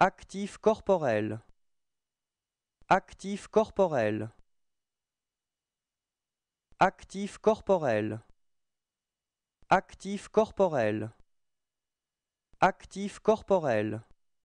Actif corporel. Actif corporel. Actif corporel. Actif corporel. Actif corporel.